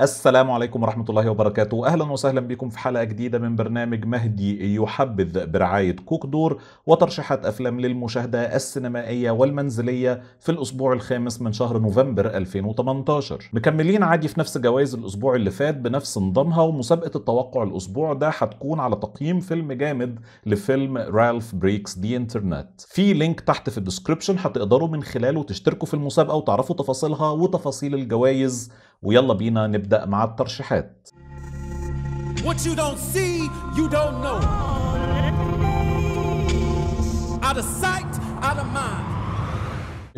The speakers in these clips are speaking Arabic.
السلام عليكم ورحمة الله وبركاته أهلا وسهلا بكم في حلقة جديدة من برنامج مهدي يحبذ برعاية كوك دور وترشيحات أفلام للمشاهدة السينمائية والمنزلية في الأسبوع الخامس من شهر نوفمبر 2018 مكملين عادي في نفس جوائز الأسبوع اللي فات بنفس نظامها ومسابقة التوقع الأسبوع ده هتكون على تقييم فيلم جامد لفيلم رالف بريكس دي انترنت في لينك تحت في الديسكريبشن هتقدروا من خلاله تشتركوا في المسابقة وتعرفوا تفاصيلها وتفاصيل الجوائز ويلا بينا نبدأ مع الترشيحات What you don't see, you don't know.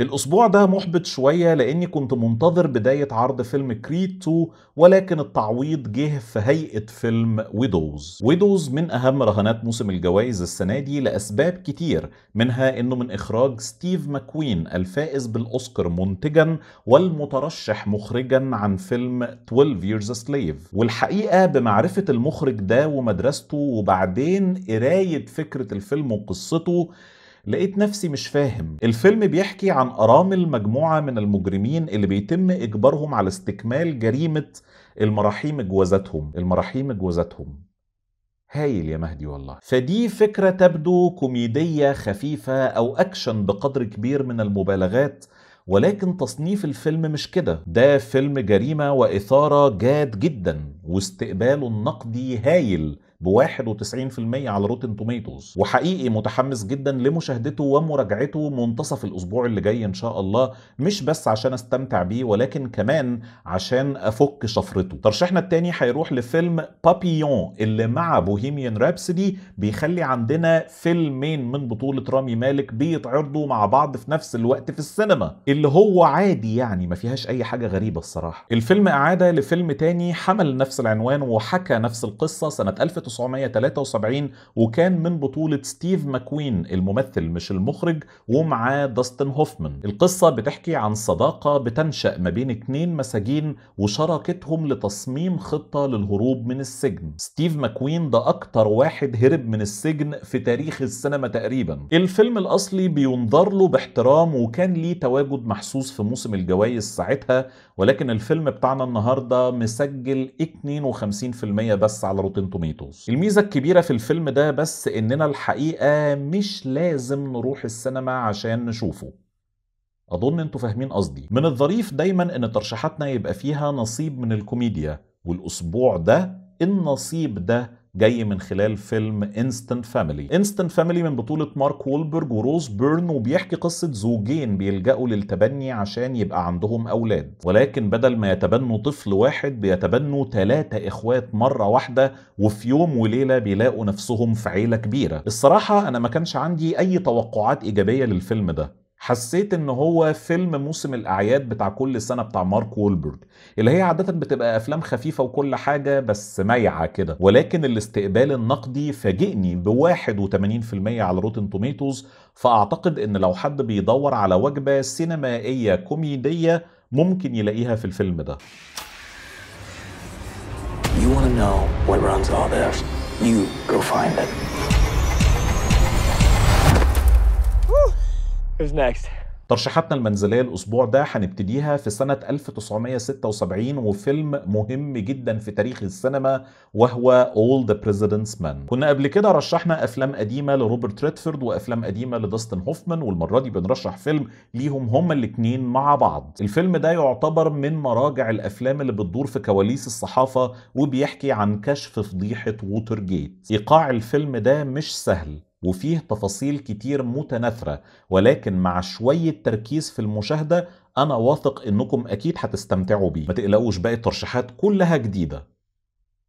الاسبوع ده محبط شويه لاني كنت منتظر بدايه عرض فيلم كريد 2 ولكن التعويض جه في هيئه فيلم ويدوز ويدوز من اهم رهانات موسم الجوائز السنه دي لاسباب كتير منها انه من اخراج ستيف ماكوين الفائز بالاوسكار منتجا والمترشح مخرجا عن فيلم 12 Years a Slave والحقيقه بمعرفه المخرج ده ومدرسته وبعدين قرايه فكره الفيلم وقصته لقيت نفسي مش فاهم الفيلم بيحكي عن أرامل مجموعة من المجرمين اللي بيتم إجبارهم على استكمال جريمة المراحيم جوازاتهم المراحيم جوازاتهم هايل يا مهدي والله فدي فكرة تبدو كوميدية خفيفة أو أكشن بقدر كبير من المبالغات ولكن تصنيف الفيلم مش كده ده فيلم جريمة وإثارة جاد جدا واستقباله النقدي هايل ب 91% على روتن توميتوز وحقيقي متحمس جدا لمشاهدته ومراجعته منتصف الاسبوع اللي جاي ان شاء الله مش بس عشان استمتع بيه ولكن كمان عشان افك شفرته ترشيحنا التاني هيروح لفيلم بابيون اللي مع بوهيميان رابسدي بيخلي عندنا فيلمين من بطولة رامي مالك بيتعرضوا مع بعض في نفس الوقت في السينما اللي هو عادي يعني ما فيهاش اي حاجة غريبة الصراحة الفيلم اعادة لفيلم تاني حمل نفس العنوان وحكى نفس القصة سنة 1900 1973 وكان من بطولة ستيف ماكوين الممثل مش المخرج ومعاه داستن هوفمان القصة بتحكي عن صداقة بتنشأ ما بين اتنين مساجين وشراكتهم لتصميم خطة للهروب من السجن ستيف ماكوين ده أكتر واحد هرب من السجن في تاريخ السينما تقريبا الفيلم الأصلي بينظر له باحترام وكان ليه تواجد محسوس في موسم الجوائز ساعتها ولكن الفيلم بتاعنا النهارده مسجل 52% بس على روتين توميتوز الميزه الكبيره في الفيلم ده بس اننا الحقيقه مش لازم نروح السينما عشان نشوفه اظن انتوا فاهمين قصدي من الظريف دايما ان ترشيحاتنا يبقى فيها نصيب من الكوميديا والاسبوع ده النصيب ده جاي من خلال فيلم انستنت فاميلي انستنت فاميلي من بطولة مارك وولبرج وروز بيرن وبيحكي قصة زوجين بيلجأوا للتبني عشان يبقى عندهم أولاد ولكن بدل ما يتبنوا طفل واحد بيتبنوا ثلاثة إخوات مرة واحدة وفي يوم وليلة بيلاقوا نفسهم في عيلة كبيرة الصراحة أنا ما كانش عندي أي توقعات إيجابية للفيلم ده حسيت ان هو فيلم موسم الاعياد بتاع كل سنه بتاع مارك وولبرج اللي هي عاده بتبقى افلام خفيفه وكل حاجه بس مايعه كده ولكن الاستقبال النقدي فاجئني ب 81% على روتن توميتوز فاعتقد ان لو حد بيدور على وجبه سينمائيه كوميديه ممكن يلاقيها في الفيلم ده You know what runs all this? You go find it. ترشيحاتنا المنزلية الأسبوع ده هنبتديها في سنة 1976 وفيلم مهم جدا في تاريخ السينما وهو All the President's Men كنا قبل كده رشحنا أفلام قديمة لروبرت ريدفورد وأفلام قديمة لداستن هوفمان والمرة دي بنرشح فيلم ليهم هما الاثنين مع بعض الفيلم ده يعتبر من مراجع الأفلام اللي بتدور في كواليس الصحافة وبيحكي عن كشف فضيحة ووتر جيت إيقاع الفيلم ده مش سهل وفيه تفاصيل كتير متناثرة ولكن مع شوية تركيز في المشاهدة أنا واثق إنكم أكيد هتستمتعوا بيه ما تقلقوش باقي الترشيحات كلها جديدة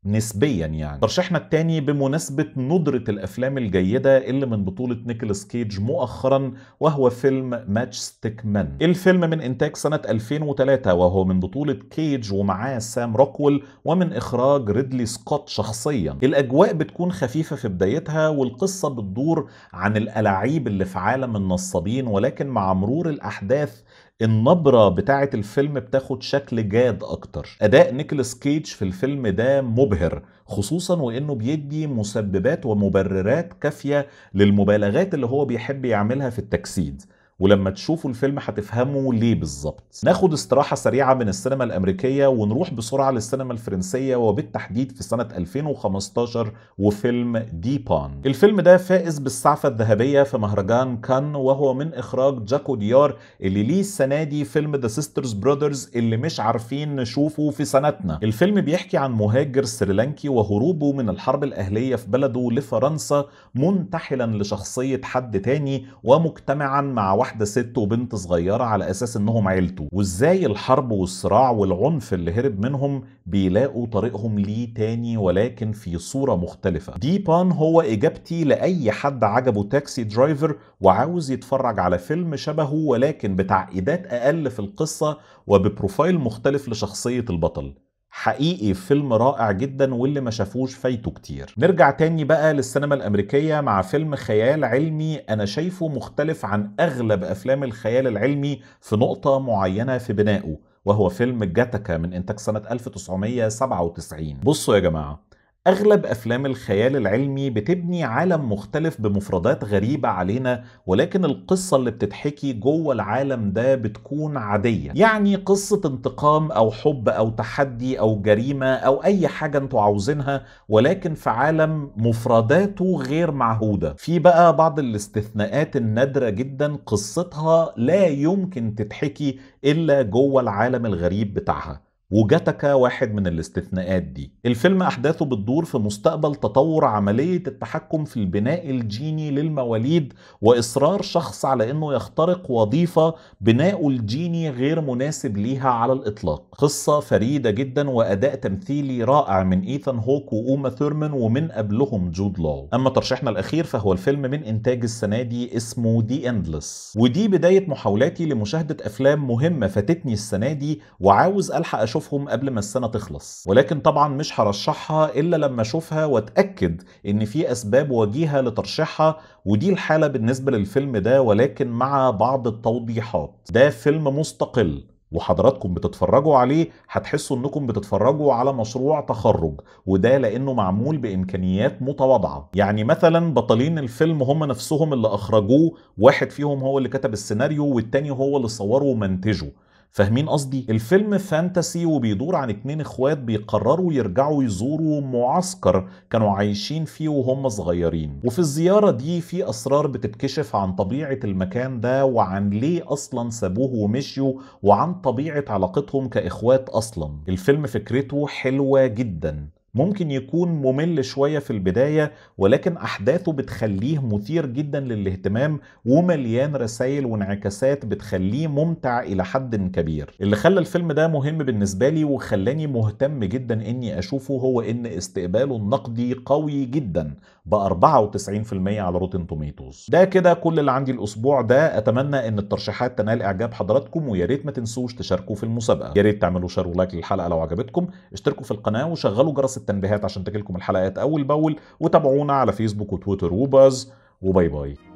نسبيا يعني ترشيحنا التاني بمناسبة ندرة الأفلام الجيدة اللي من بطولة نيكولاس كيج مؤخرا وهو فيلم ماتش ستيك مان الفيلم من إنتاج سنة 2003 وهو من بطولة كيج ومعاه سام روكويل ومن إخراج ريدلي سكوت شخصيا الأجواء بتكون خفيفة في بدايتها والقصة بتدور عن الألاعيب اللي في عالم النصابين ولكن مع مرور الأحداث النبرة بتاعة الفيلم بتاخد شكل جاد أكتر أداء نيكولاس كيج في الفيلم ده مبهر خصوصا وانه بيدي مسببات ومبررات كافيه للمبالغات اللي هو بيحب يعملها في التجسيد ولما تشوفوا الفيلم هتفهموا ليه بالظبط ناخد استراحه سريعه من السينما الامريكيه ونروح بسرعه للسينما الفرنسيه وبالتحديد في سنه 2015 وفيلم ديبان الفيلم ده فائز بالسعفه الذهبيه في مهرجان كان وهو من اخراج جاكو ديار اللي ليه السنه دي فيلم ذا سيسترز برادرز اللي مش عارفين نشوفه في سنتنا الفيلم بيحكي عن مهاجر سريلانكي وهروبه من الحرب الاهليه في بلده لفرنسا منتحلا لشخصيه حد تاني ومجتمعا مع واحد واحده ست وبنت صغيره على اساس انهم عيلته وازاي الحرب والصراع والعنف اللي هرب منهم بيلاقوا طريقهم ليه تاني ولكن في صوره مختلفه دي بان هو اجابتي لاي حد عجبه تاكسي درايفر وعاوز يتفرج على فيلم شبهه ولكن بتعقيدات اقل في القصه وببروفايل مختلف لشخصيه البطل حقيقي فيلم رائع جدا واللي ما شافوش فايته كتير نرجع تاني بقى للسينما الامريكيه مع فيلم خيال علمي انا شايفه مختلف عن اغلب افلام الخيال العلمي في نقطه معينه في بنائه وهو فيلم جاتكا من انتاج سنه 1997 بصوا يا جماعه أغلب أفلام الخيال العلمي بتبني عالم مختلف بمفردات غريبة علينا ولكن القصة اللي بتتحكي جوه العالم ده بتكون عادية يعني قصة انتقام أو حب أو تحدي أو جريمة أو أي حاجة انتوا عاوزينها ولكن في عالم مفرداته غير معهودة في بقى بعض الاستثناءات النادرة جدا قصتها لا يمكن تتحكي إلا جوه العالم الغريب بتاعها وجاتكا واحد من الاستثناءات دي الفيلم أحداثه بتدور في مستقبل تطور عملية التحكم في البناء الجيني للمواليد وإصرار شخص على أنه يخترق وظيفة بناء الجيني غير مناسب ليها على الإطلاق قصة فريدة جدا وأداء تمثيلي رائع من إيثان هوك وأوما ثيرمان ومن قبلهم جود لو أما ترشيحنا الأخير فهو الفيلم من إنتاج السنة دي اسمه دي أندلس ودي بداية محاولاتي لمشاهدة أفلام مهمة فاتتني السنة دي وعاوز ألحق أشوف اشوفهم قبل ما السنه تخلص ولكن طبعا مش هرشحها الا لما اشوفها واتاكد ان في اسباب وجيهه لترشيحها ودي الحاله بالنسبه للفيلم ده ولكن مع بعض التوضيحات ده فيلم مستقل وحضراتكم بتتفرجوا عليه هتحسوا انكم بتتفرجوا على مشروع تخرج وده لانه معمول بامكانيات متواضعه يعني مثلا بطلين الفيلم هم نفسهم اللي اخرجوه واحد فيهم هو اللي كتب السيناريو والتاني هو اللي صوره ومنتجه فاهمين قصدي الفيلم فانتسي وبيدور عن اتنين اخوات بيقرروا يرجعوا يزوروا معسكر كانوا عايشين فيه وهم صغيرين وفي الزيارة دي في اسرار بتتكشف عن طبيعة المكان ده وعن ليه اصلا سابوه ومشيوا وعن طبيعة علاقتهم كاخوات اصلا الفيلم فكرته حلوة جدا ممكن يكون ممل شوية في البداية ولكن أحداثه بتخليه مثير جدا للاهتمام ومليان رسائل وانعكاسات بتخليه ممتع إلى حد كبير اللي خلى الفيلم ده مهم بالنسبة لي وخلاني مهتم جدا إني أشوفه هو إن استقباله النقدي قوي جدا ب 94% على روتين توميتوز ده كده كل اللي عندي الأسبوع ده أتمنى إن الترشيحات تنال إعجاب حضراتكم ويا ريت ما تنسوش تشاركوا في المسابقة يا ريت تعملوا شير ولايك للحلقة لو عجبتكم اشتركوا في القناة وشغلوا جرس التنبيهات عشان تجيلكم الحلقات اول باول وتابعونا على فيسبوك وتويتر وباز وباي باي